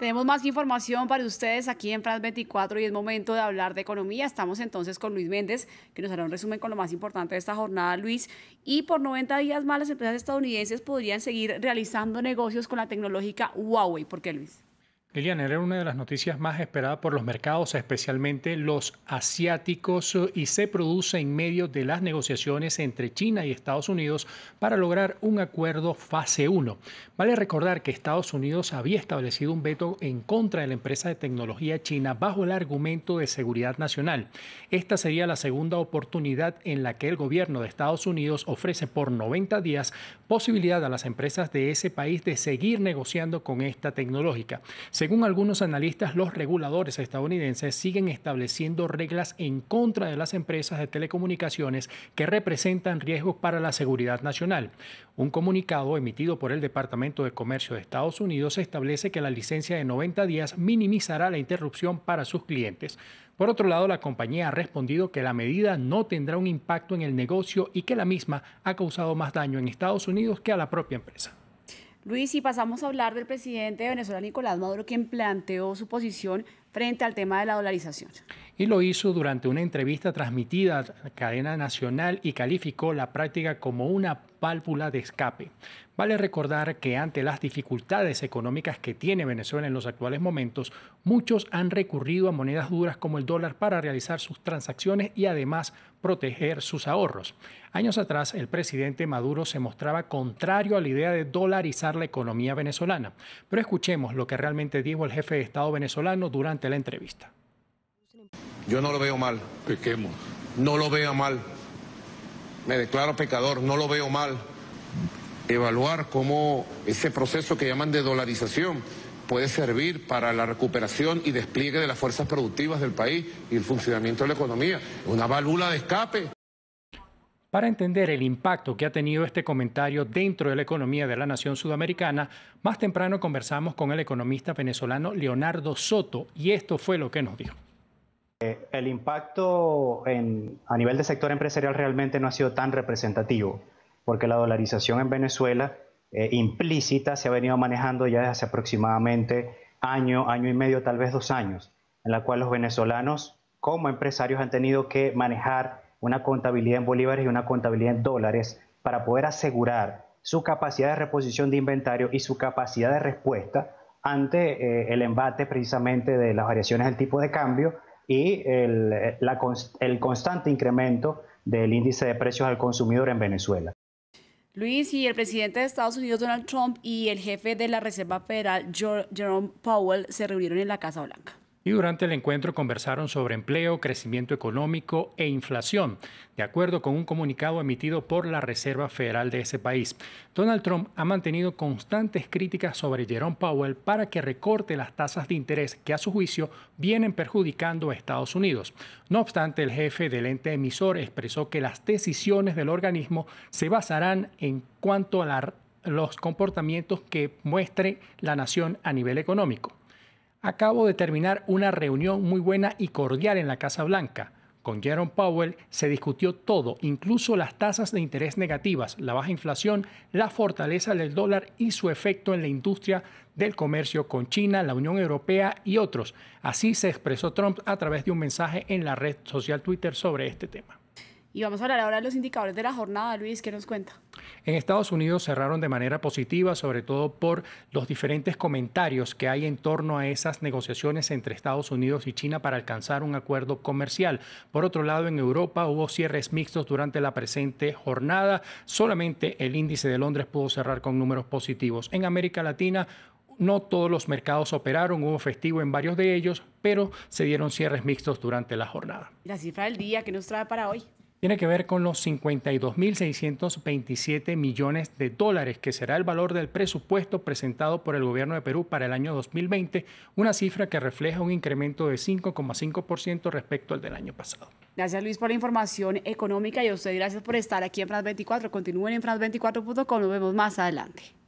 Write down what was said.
Tenemos más información para ustedes aquí en France 24 y es momento de hablar de economía. Estamos entonces con Luis Méndez, que nos hará un resumen con lo más importante de esta jornada, Luis. Y por 90 días más, las empresas estadounidenses podrían seguir realizando negocios con la tecnológica Huawei. ¿Por qué, Luis? Liliana, era una de las noticias más esperadas por los mercados, especialmente los asiáticos, y se produce en medio de las negociaciones entre China y Estados Unidos para lograr un acuerdo fase 1. Vale recordar que Estados Unidos había establecido un veto en contra de la empresa de tecnología china bajo el argumento de seguridad nacional. Esta sería la segunda oportunidad en la que el gobierno de Estados Unidos ofrece por 90 días posibilidad a las empresas de ese país de seguir negociando con esta tecnológica. Según algunos analistas, los reguladores estadounidenses siguen estableciendo reglas en contra de las empresas de telecomunicaciones que representan riesgos para la seguridad nacional. Un comunicado emitido por el Departamento de Comercio de Estados Unidos establece que la licencia de 90 días minimizará la interrupción para sus clientes. Por otro lado, la compañía ha respondido que la medida no tendrá un impacto en el negocio y que la misma ha causado más daño en Estados Unidos que a la propia empresa. Luis, y pasamos a hablar del presidente de Venezuela, Nicolás Maduro, quien planteó su posición frente al tema de la dolarización. Y lo hizo durante una entrevista transmitida a cadena nacional y calificó la práctica como una válvula de escape. Vale recordar que ante las dificultades económicas que tiene Venezuela en los actuales momentos, muchos han recurrido a monedas duras como el dólar para realizar sus transacciones y además proteger sus ahorros. Años atrás, el presidente Maduro se mostraba contrario a la idea de dolarizar la economía venezolana. Pero escuchemos lo que realmente dijo el jefe de Estado venezolano durante la entrevista. Yo no lo veo mal. Pequemos. No lo vea mal me declaro pecador, no lo veo mal. Evaluar cómo ese proceso que llaman de dolarización puede servir para la recuperación y despliegue de las fuerzas productivas del país y el funcionamiento de la economía. Una válvula de escape. Para entender el impacto que ha tenido este comentario dentro de la economía de la nación sudamericana, más temprano conversamos con el economista venezolano Leonardo Soto y esto fue lo que nos dijo. Eh, el impacto a nivel de sector empresarial realmente no ha sido tan representativo, porque la dolarización en Venezuela eh, implícita se ha venido manejando ya desde hace aproximadamente año, año y medio, tal vez dos años, en la cual los venezolanos como empresarios han tenido que manejar una contabilidad en bolívares y una contabilidad en dólares para poder asegurar su capacidad de reposición de inventario y su capacidad de respuesta ante eh, el embate precisamente de las variaciones del tipo de cambio y el, el constante incremento del índice de precios al consumidor en Venezuela. Luis, y el presidente de Estados Unidos, Donald Trump, y el jefe de la Reserva Federal, Jerome Powell, se reunieron en la Casa Blanca y durante el encuentro conversaron sobre empleo, crecimiento económico e inflación, de acuerdo con un comunicado emitido por la Reserva Federal de ese país. Donald Trump ha mantenido constantes críticas sobre Jerome Powell para que recorte las tasas de interés que a su juicio vienen perjudicando a Estados Unidos. No obstante, el jefe del ente emisor expresó que las decisiones del organismo se basarán en cuanto a los comportamientos que muestre la nación a nivel económico. Acabo de terminar una reunión muy buena y cordial en la Casa Blanca. Con Jerome Powell se discutió todo, incluso las tasas de interés negativas, la baja inflación, la fortaleza del dólar y su efecto en la industria del comercio con China, la Unión Europea y otros. Así se expresó Trump a través de un mensaje en la red social Twitter sobre este tema. Y vamos a hablar ahora de los indicadores de la jornada, Luis, ¿qué nos cuenta? En Estados Unidos cerraron de manera positiva, sobre todo por los diferentes comentarios que hay en torno a esas negociaciones entre Estados Unidos y China para alcanzar un acuerdo comercial. Por otro lado, en Europa hubo cierres mixtos durante la presente jornada. Solamente el índice de Londres pudo cerrar con números positivos. En América Latina no todos los mercados operaron, hubo festivo en varios de ellos, pero se dieron cierres mixtos durante la jornada. La cifra del día que nos trae para hoy tiene que ver con los 52.627 millones de dólares, que será el valor del presupuesto presentado por el gobierno de Perú para el año 2020, una cifra que refleja un incremento de 5,5% respecto al del año pasado. Gracias Luis por la información económica y a usted gracias por estar aquí en France 24. Continúen en France24.com, nos vemos más adelante.